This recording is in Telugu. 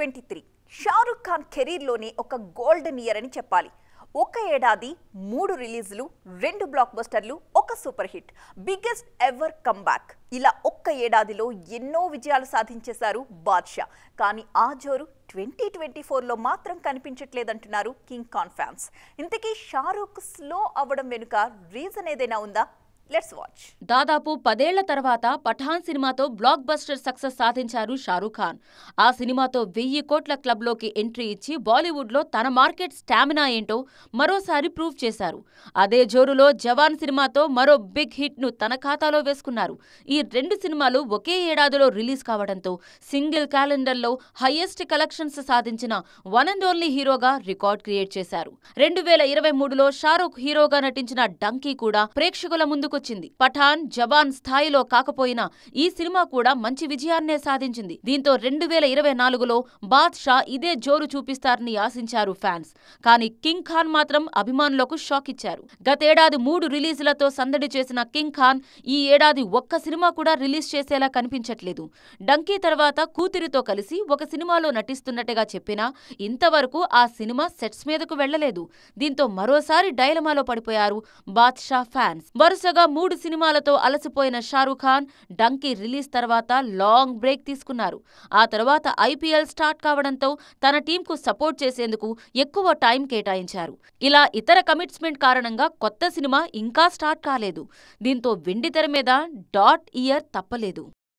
ట్వంటీ త్రీ షారుఖ్ ఖాన్ కెరీర్లోనే ఒక గోల్డెన్ ఇయర్ అని చెప్పాలి ఒక ఏడాది మూడు రిలీజ్లు రెండు బ్లాక్ బస్టర్లు ఒక super hit biggest ever comeback ఇలా ఒక్క ఏడాదిలో ఎన్నో విజయాలు సాధించేశారు బాద్షా కానీ ఆ జోరు ట్వంటీ ట్వంటీ ఫోర్లో మాత్రం కనిపించట్లేదంటున్నారు కింగ్ ఖాన్ ఫ్యాన్స్ ఇంతకీ షారూక్ స్లో అవ్వడం వెనుక రీజన్ ఏదైనా ఉందా లెట్స్ వాచ్ దాదాపు పదేళ్ల తర్వాత పఠాన్ సినిమాతో బ్లాక్ బస్టర్ సక్సెస్ సాధించారు షారూఖ్ ఖాన్ ఆ సినిమాతో వెయ్యి కోట్ల క్లబ్లోకి ఎంట్రీ ఇచ్చి బాలీవుడ్లో తన మార్కెట్ స్టామినా ఏంటో మరోసారి ప్రూవ్ చేశారు అదే జోరులో జవాన్ సినిమాతో మరో బిగ్ హిట్ను తన ఖాతాలో వేసుకున్నారు ఈ రెండు సినిమాలు ఒకే ఏడాదిలో రిలీజ్ కావడంతో సింగిల్ క్యాలెండర్లో హయ్యెస్ట్ కలెక్షన్స్ సాధించిన వన్ అండ్ ఓన్లీ హీరోగా రికార్డ్ క్రియేట్ చేశారు రెండు వేల ఇరవై మూడులో షారూఖ్ హీరోగా నటించిన డంకీ కూడా ప్రేక్షకుల ముందుకు తీసుకొచ్చింది పఠాన్ జవాన్ స్థాయిలో కాకపోయినా ఈ సినిమా కూడా మంచి విజయాన్నే సాధించింది దీంతో రెండు వేల ఇరవై నాలుగులో బాద్షా ఇదే జోరు చూపిస్తారని ఆశించారు ఫ్యాన్స్ కానీ కింగ్ ఖాన్ మాత్రం అభిమానులకు షాక్ ఇచ్చారు గతేడాది మూడు రిలీజులతో సందడి చేసిన కింగ్ ఖాన్ ఈ ఏడాది ఒక్క సినిమా కూడా రిలీజ్ చేసేలా కనిపించట్లేదు డంకీ తర్వాత కూతురితో కలిసి ఒక సినిమాలో నటిస్తున్నట్టుగా చెప్పినా ఇంతవరకు ఆ సినిమా సెట్స్ మీదకు వెళ్లలేదు దీంతో మరోసారి డైలమాలో పడిపోయారు బాద్షా ఫ్యాన్స్ వరుసగా మూడు సినిమాలతో అలసిపోయిన షారుఖ్ ఖాన్ డంకీ రిలీజ్ తర్వాత లాంగ్ బ్రేక్ తీసుకున్నారు ఆ తర్వాత ఐపీఎల్ స్టార్ట్ కావడంతో తన టీంకు సపోర్ట్ చేసేందుకు ఎక్కువ టైం కేటాయించారు ఇలా ఇతర కమిట్స్మెంట్ కారణంగా కొత్త సినిమా ఇంకా స్టార్ట్ కాలేదు దీంతో వెండితెర మీద డాట్ ఇయర్ తప్పలేదు